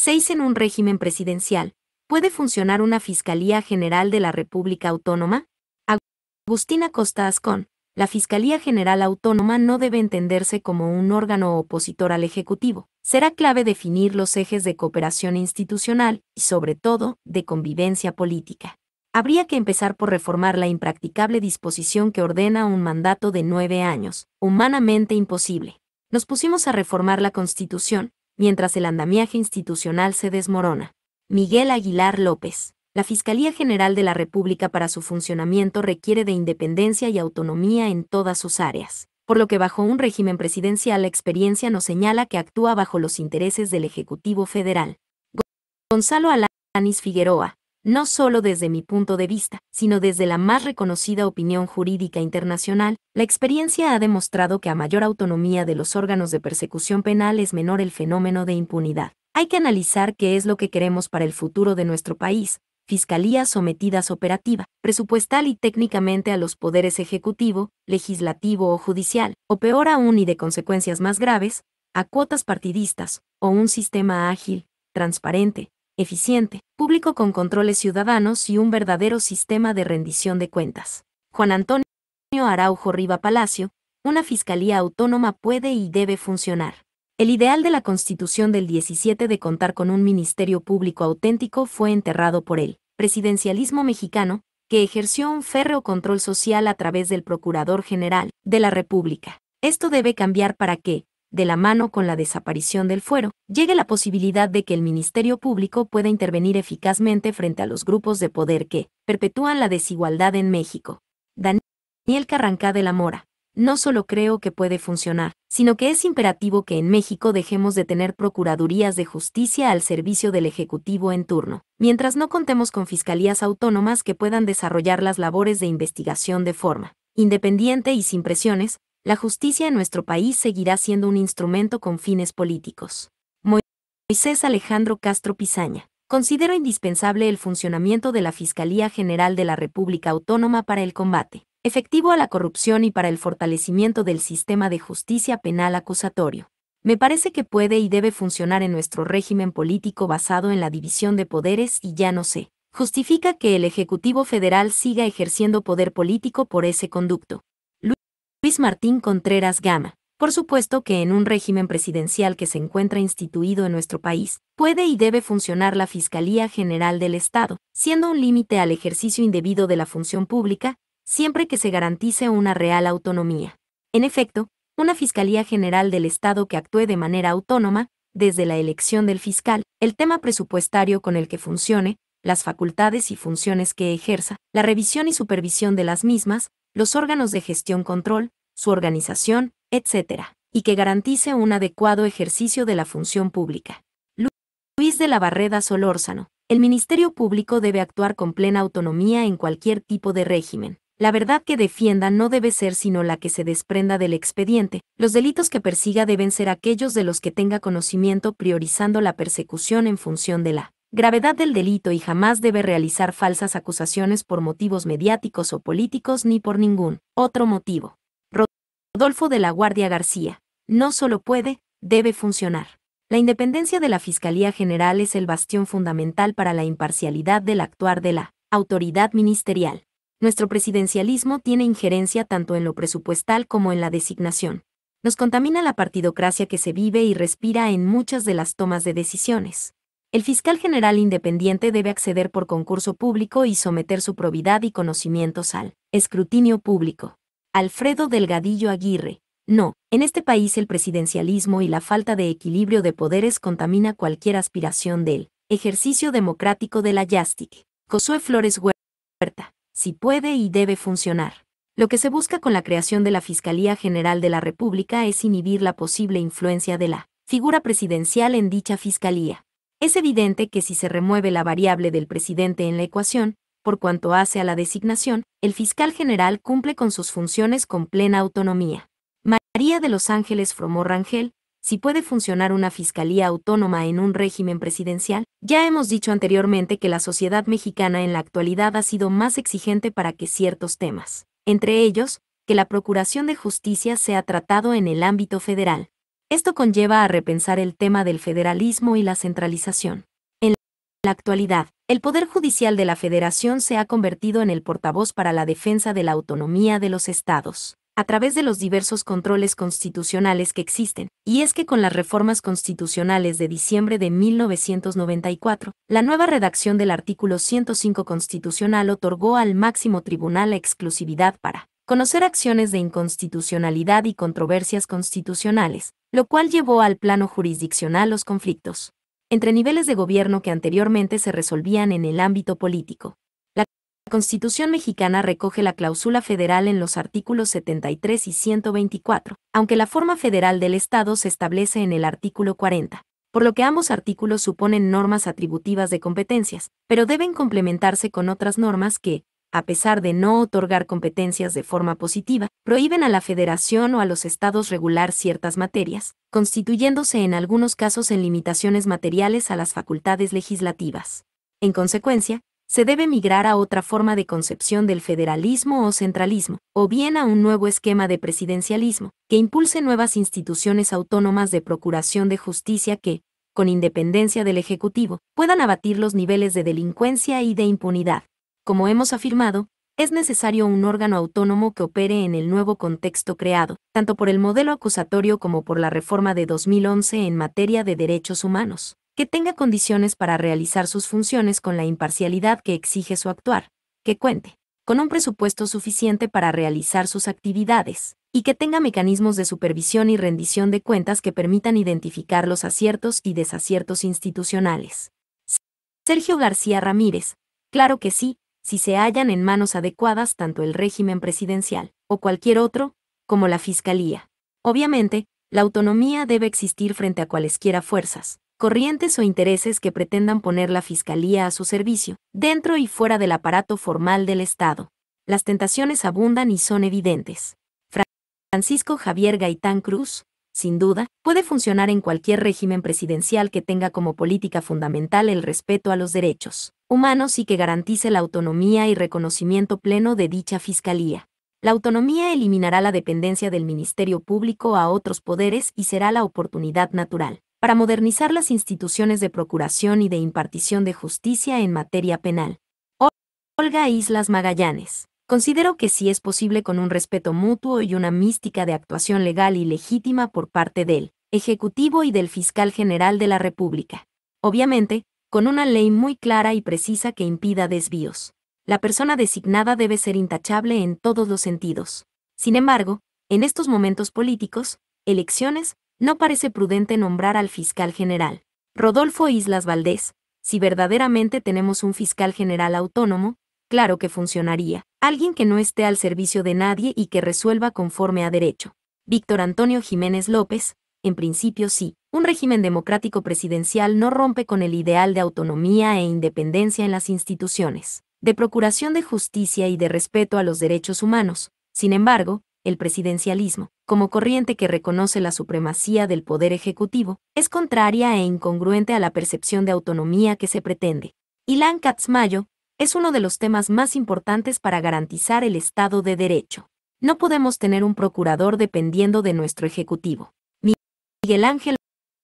6. En un régimen presidencial, ¿puede funcionar una Fiscalía General de la República Autónoma? Agustina Costa Ascón, la Fiscalía General Autónoma no debe entenderse como un órgano opositor al Ejecutivo. Será clave definir los ejes de cooperación institucional y, sobre todo, de convivencia política. Habría que empezar por reformar la impracticable disposición que ordena un mandato de nueve años, humanamente imposible. Nos pusimos a reformar la Constitución, mientras el andamiaje institucional se desmorona. Miguel Aguilar López. La Fiscalía General de la República para su funcionamiento requiere de independencia y autonomía en todas sus áreas, por lo que bajo un régimen presidencial la experiencia nos señala que actúa bajo los intereses del Ejecutivo Federal. Gonzalo Alanis Figueroa, no solo desde mi punto de vista, sino desde la más reconocida opinión jurídica internacional, la experiencia ha demostrado que a mayor autonomía de los órganos de persecución penal es menor el fenómeno de impunidad. Hay que analizar qué es lo que queremos para el futuro de nuestro país, fiscalías sometidas operativa, presupuestal y técnicamente a los poderes ejecutivo, legislativo o judicial, o peor aún y de consecuencias más graves, a cuotas partidistas, o un sistema ágil, transparente, eficiente, público con controles ciudadanos y un verdadero sistema de rendición de cuentas. Juan Antonio Araujo Riva Palacio, una fiscalía autónoma puede y debe funcionar. El ideal de la Constitución del 17 de contar con un ministerio público auténtico fue enterrado por el presidencialismo mexicano, que ejerció un férreo control social a través del Procurador General de la República. Esto debe cambiar para que, de la mano con la desaparición del fuero, llegue la posibilidad de que el Ministerio Público pueda intervenir eficazmente frente a los grupos de poder que perpetúan la desigualdad en México. Daniel Carrancá de la Mora. No solo creo que puede funcionar, sino que es imperativo que en México dejemos de tener procuradurías de justicia al servicio del Ejecutivo en turno, mientras no contemos con fiscalías autónomas que puedan desarrollar las labores de investigación de forma independiente y sin presiones, la justicia en nuestro país seguirá siendo un instrumento con fines políticos. Moisés Alejandro Castro Pizaña. Considero indispensable el funcionamiento de la Fiscalía General de la República Autónoma para el combate efectivo a la corrupción y para el fortalecimiento del sistema de justicia penal acusatorio. Me parece que puede y debe funcionar en nuestro régimen político basado en la división de poderes y ya no sé. Justifica que el Ejecutivo Federal siga ejerciendo poder político por ese conducto. Luis Martín Contreras Gama. Por supuesto que en un régimen presidencial que se encuentra instituido en nuestro país, puede y debe funcionar la Fiscalía General del Estado, siendo un límite al ejercicio indebido de la función pública, siempre que se garantice una real autonomía. En efecto, una Fiscalía General del Estado que actúe de manera autónoma, desde la elección del fiscal, el tema presupuestario con el que funcione, las facultades y funciones que ejerza, la revisión y supervisión de las mismas, los órganos de gestión-control, su organización, etc., y que garantice un adecuado ejercicio de la función pública. Luis de la Barreda Solórzano. El Ministerio Público debe actuar con plena autonomía en cualquier tipo de régimen. La verdad que defienda no debe ser sino la que se desprenda del expediente. Los delitos que persiga deben ser aquellos de los que tenga conocimiento priorizando la persecución en función de la gravedad del delito y jamás debe realizar falsas acusaciones por motivos mediáticos o políticos ni por ningún otro motivo. Rodolfo de la Guardia García. No solo puede, debe funcionar. La independencia de la Fiscalía General es el bastión fundamental para la imparcialidad del actuar de la autoridad ministerial. Nuestro presidencialismo tiene injerencia tanto en lo presupuestal como en la designación. Nos contamina la partidocracia que se vive y respira en muchas de las tomas de decisiones. El fiscal general independiente debe acceder por concurso público y someter su probidad y conocimientos al escrutinio público. Alfredo Delgadillo Aguirre. No, en este país el presidencialismo y la falta de equilibrio de poderes contamina cualquier aspiración del ejercicio democrático de la YASTIC. Josué Flores Huerta. Si puede y debe funcionar. Lo que se busca con la creación de la Fiscalía General de la República es inhibir la posible influencia de la figura presidencial en dicha fiscalía. Es evidente que si se remueve la variable del presidente en la ecuación, por cuanto hace a la designación, el fiscal general cumple con sus funciones con plena autonomía. María de los Ángeles Fromó Rangel, si puede funcionar una fiscalía autónoma en un régimen presidencial, ya hemos dicho anteriormente que la sociedad mexicana en la actualidad ha sido más exigente para que ciertos temas, entre ellos, que la procuración de justicia sea tratado en el ámbito federal. Esto conlleva a repensar el tema del federalismo y la centralización. En la actualidad, el Poder Judicial de la Federación se ha convertido en el portavoz para la defensa de la autonomía de los estados, a través de los diversos controles constitucionales que existen, y es que con las reformas constitucionales de diciembre de 1994, la nueva redacción del artículo 105 constitucional otorgó al máximo tribunal la exclusividad para conocer acciones de inconstitucionalidad y controversias constitucionales, lo cual llevó al plano jurisdiccional los conflictos entre niveles de gobierno que anteriormente se resolvían en el ámbito político. La Constitución mexicana recoge la cláusula federal en los artículos 73 y 124, aunque la forma federal del Estado se establece en el artículo 40 por lo que ambos artículos suponen normas atributivas de competencias, pero deben complementarse con otras normas que, a pesar de no otorgar competencias de forma positiva, prohíben a la federación o a los estados regular ciertas materias, constituyéndose en algunos casos en limitaciones materiales a las facultades legislativas. En consecuencia, se debe migrar a otra forma de concepción del federalismo o centralismo, o bien a un nuevo esquema de presidencialismo, que impulse nuevas instituciones autónomas de procuración de justicia que, con independencia del Ejecutivo, puedan abatir los niveles de delincuencia y de impunidad como hemos afirmado, es necesario un órgano autónomo que opere en el nuevo contexto creado, tanto por el modelo acusatorio como por la reforma de 2011 en materia de derechos humanos, que tenga condiciones para realizar sus funciones con la imparcialidad que exige su actuar, que cuente con un presupuesto suficiente para realizar sus actividades, y que tenga mecanismos de supervisión y rendición de cuentas que permitan identificar los aciertos y desaciertos institucionales. Sergio García Ramírez, claro que sí, si se hallan en manos adecuadas tanto el régimen presidencial, o cualquier otro, como la Fiscalía. Obviamente, la autonomía debe existir frente a cualesquiera fuerzas, corrientes o intereses que pretendan poner la Fiscalía a su servicio, dentro y fuera del aparato formal del Estado. Las tentaciones abundan y son evidentes. Francisco Javier Gaitán Cruz, sin duda, puede funcionar en cualquier régimen presidencial que tenga como política fundamental el respeto a los derechos humanos y que garantice la autonomía y reconocimiento pleno de dicha Fiscalía. La autonomía eliminará la dependencia del Ministerio Público a otros poderes y será la oportunidad natural para modernizar las instituciones de procuración y de impartición de justicia en materia penal. Olga Islas Magallanes. Considero que sí es posible con un respeto mutuo y una mística de actuación legal y legítima por parte del Ejecutivo y del Fiscal General de la República. Obviamente, con una ley muy clara y precisa que impida desvíos. La persona designada debe ser intachable en todos los sentidos. Sin embargo, en estos momentos políticos, elecciones, no parece prudente nombrar al fiscal general. Rodolfo Islas Valdés, si verdaderamente tenemos un fiscal general autónomo, claro que funcionaría. Alguien que no esté al servicio de nadie y que resuelva conforme a derecho. Víctor Antonio Jiménez López, en principio sí, un régimen democrático presidencial no rompe con el ideal de autonomía e independencia en las instituciones, de procuración de justicia y de respeto a los derechos humanos. Sin embargo, el presidencialismo, como corriente que reconoce la supremacía del poder ejecutivo, es contraria e incongruente a la percepción de autonomía que se pretende. Ilan Katzmayo es uno de los temas más importantes para garantizar el Estado de Derecho. No podemos tener un procurador dependiendo de nuestro Ejecutivo. Miguel Ángel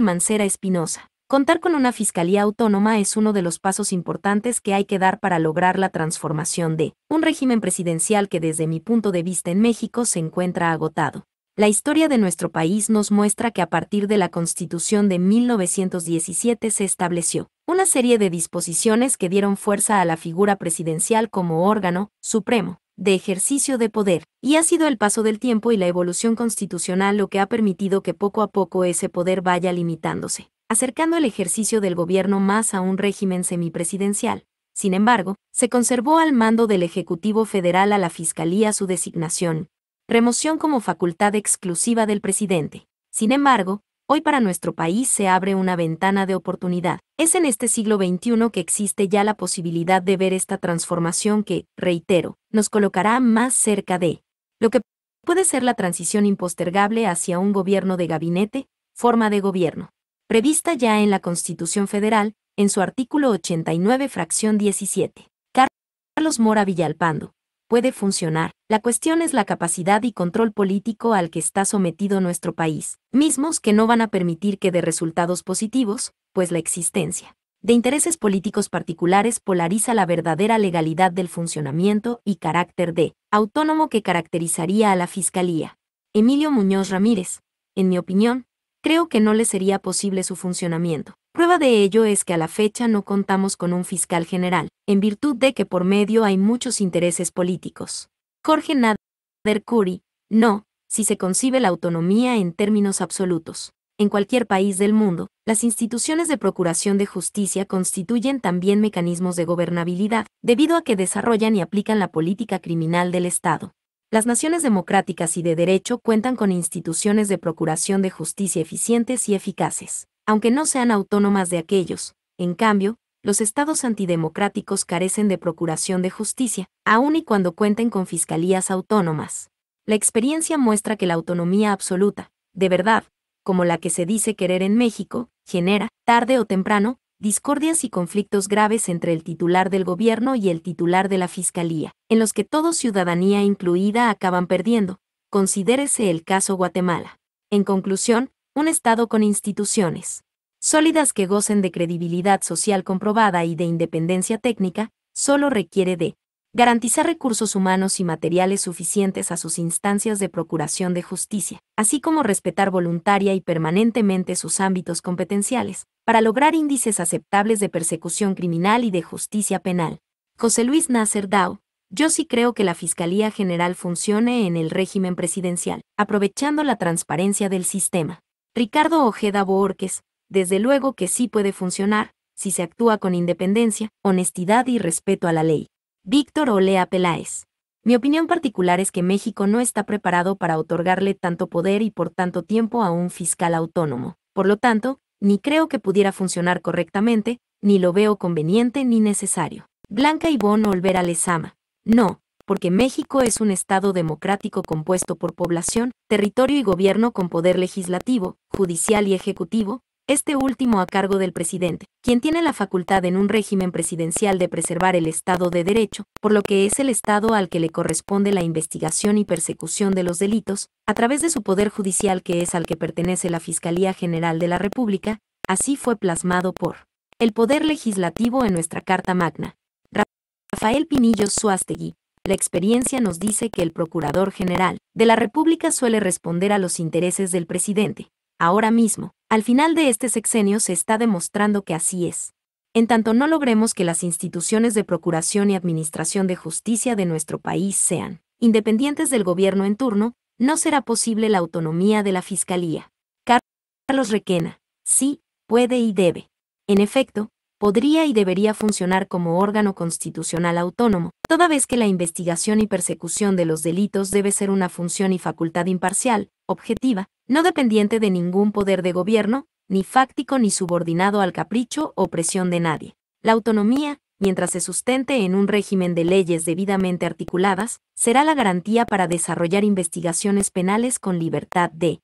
Mancera Espinosa. Contar con una fiscalía autónoma es uno de los pasos importantes que hay que dar para lograr la transformación de un régimen presidencial que desde mi punto de vista en México se encuentra agotado. La historia de nuestro país nos muestra que a partir de la Constitución de 1917 se estableció una serie de disposiciones que dieron fuerza a la figura presidencial como órgano supremo de ejercicio de poder, y ha sido el paso del tiempo y la evolución constitucional lo que ha permitido que poco a poco ese poder vaya limitándose, acercando el ejercicio del gobierno más a un régimen semipresidencial. Sin embargo, se conservó al mando del Ejecutivo Federal a la Fiscalía su designación, remoción como facultad exclusiva del presidente. Sin embargo, hoy para nuestro país se abre una ventana de oportunidad. Es en este siglo XXI que existe ya la posibilidad de ver esta transformación que, reitero, nos colocará más cerca de lo que puede ser la transición impostergable hacia un gobierno de gabinete, forma de gobierno, prevista ya en la Constitución Federal, en su artículo 89, fracción 17. Carlos Mora Villalpando, puede funcionar. La cuestión es la capacidad y control político al que está sometido nuestro país, mismos que no van a permitir que dé resultados positivos, pues la existencia de intereses políticos particulares polariza la verdadera legalidad del funcionamiento y carácter de autónomo que caracterizaría a la Fiscalía. Emilio Muñoz Ramírez, en mi opinión, creo que no le sería posible su funcionamiento. Prueba de ello es que a la fecha no contamos con un fiscal general, en virtud de que por medio hay muchos intereses políticos. Jorge Nader Curi, no, si se concibe la autonomía en términos absolutos. En cualquier país del mundo, las instituciones de procuración de justicia constituyen también mecanismos de gobernabilidad, debido a que desarrollan y aplican la política criminal del Estado. Las naciones democráticas y de derecho cuentan con instituciones de procuración de justicia eficientes y eficaces aunque no sean autónomas de aquellos. En cambio, los estados antidemocráticos carecen de procuración de justicia, aun y cuando cuenten con fiscalías autónomas. La experiencia muestra que la autonomía absoluta, de verdad, como la que se dice querer en México, genera, tarde o temprano, discordias y conflictos graves entre el titular del gobierno y el titular de la fiscalía, en los que todo ciudadanía incluida acaban perdiendo. Considérese el caso Guatemala. En conclusión, un Estado con instituciones sólidas que gocen de credibilidad social comprobada y de independencia técnica, solo requiere de garantizar recursos humanos y materiales suficientes a sus instancias de procuración de justicia, así como respetar voluntaria y permanentemente sus ámbitos competenciales, para lograr índices aceptables de persecución criminal y de justicia penal. José Luis Nasser Dao, yo sí creo que la Fiscalía General funcione en el régimen presidencial, aprovechando la transparencia del sistema. Ricardo Ojeda Boorques, desde luego que sí puede funcionar, si se actúa con independencia, honestidad y respeto a la ley. Víctor Olea Peláez. Mi opinión particular es que México no está preparado para otorgarle tanto poder y por tanto tiempo a un fiscal autónomo. Por lo tanto, ni creo que pudiera funcionar correctamente, ni lo veo conveniente ni necesario. Blanca Ivonne Olvera Lezama. No, porque México es un Estado democrático compuesto por población, territorio y gobierno con poder legislativo, judicial y ejecutivo, este último a cargo del presidente, quien tiene la facultad en un régimen presidencial de preservar el Estado de Derecho, por lo que es el Estado al que le corresponde la investigación y persecución de los delitos, a través de su poder judicial que es al que pertenece la Fiscalía General de la República, así fue plasmado por el Poder Legislativo en nuestra Carta Magna. Rafael Pinillos Suastegui. La experiencia nos dice que el Procurador General de la República suele responder a los intereses del presidente. Ahora mismo, al final de este sexenio se está demostrando que así es. En tanto no logremos que las instituciones de procuración y administración de justicia de nuestro país sean independientes del gobierno en turno, no será posible la autonomía de la Fiscalía. Carlos Requena, sí, puede y debe. En efecto, podría y debería funcionar como órgano constitucional autónomo, toda vez que la investigación y persecución de los delitos debe ser una función y facultad imparcial, objetiva, no dependiente de ningún poder de gobierno, ni fáctico ni subordinado al capricho o presión de nadie. La autonomía, mientras se sustente en un régimen de leyes debidamente articuladas, será la garantía para desarrollar investigaciones penales con libertad de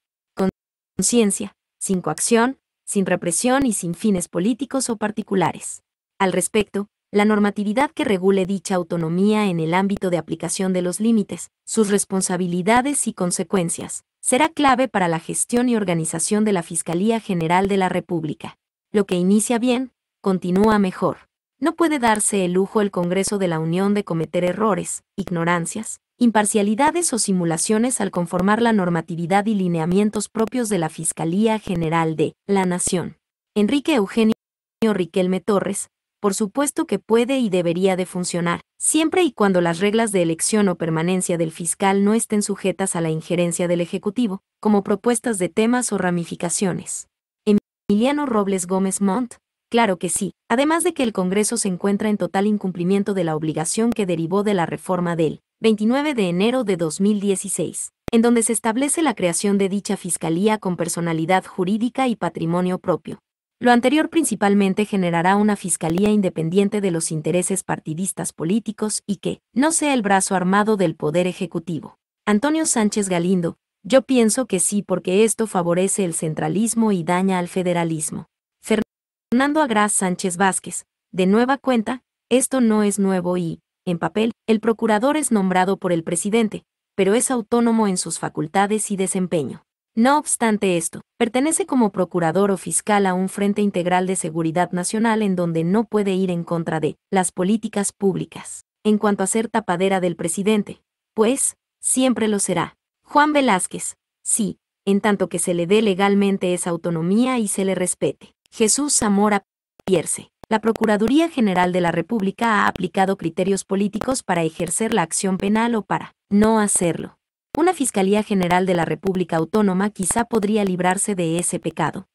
conciencia, sin coacción, sin represión y sin fines políticos o particulares. Al respecto, la normatividad que regule dicha autonomía en el ámbito de aplicación de los límites, sus responsabilidades y consecuencias, será clave para la gestión y organización de la Fiscalía General de la República. Lo que inicia bien, continúa mejor. No puede darse el lujo el Congreso de la Unión de cometer errores, ignorancias, imparcialidades o simulaciones al conformar la normatividad y lineamientos propios de la Fiscalía General de la Nación. Enrique Eugenio Riquelme Torres, por supuesto que puede y debería de funcionar, siempre y cuando las reglas de elección o permanencia del fiscal no estén sujetas a la injerencia del Ejecutivo, como propuestas de temas o ramificaciones. Emiliano Robles Gómez Montt, Claro que sí, además de que el Congreso se encuentra en total incumplimiento de la obligación que derivó de la reforma del 29 de enero de 2016, en donde se establece la creación de dicha Fiscalía con personalidad jurídica y patrimonio propio. Lo anterior principalmente generará una fiscalía independiente de los intereses partidistas políticos y que no sea el brazo armado del Poder Ejecutivo. Antonio Sánchez Galindo, yo pienso que sí porque esto favorece el centralismo y daña al federalismo. Fernando Agras Sánchez Vázquez, de nueva cuenta, esto no es nuevo y, en papel, el procurador es nombrado por el presidente, pero es autónomo en sus facultades y desempeño. No obstante esto, pertenece como procurador o fiscal a un Frente Integral de Seguridad Nacional en donde no puede ir en contra de las políticas públicas. En cuanto a ser tapadera del presidente, pues, siempre lo será. Juan Velázquez, sí, en tanto que se le dé legalmente esa autonomía y se le respete. Jesús Zamora Pierce la Procuraduría General de la República ha aplicado criterios políticos para ejercer la acción penal o para no hacerlo. Una Fiscalía General de la República Autónoma quizá podría librarse de ese pecado.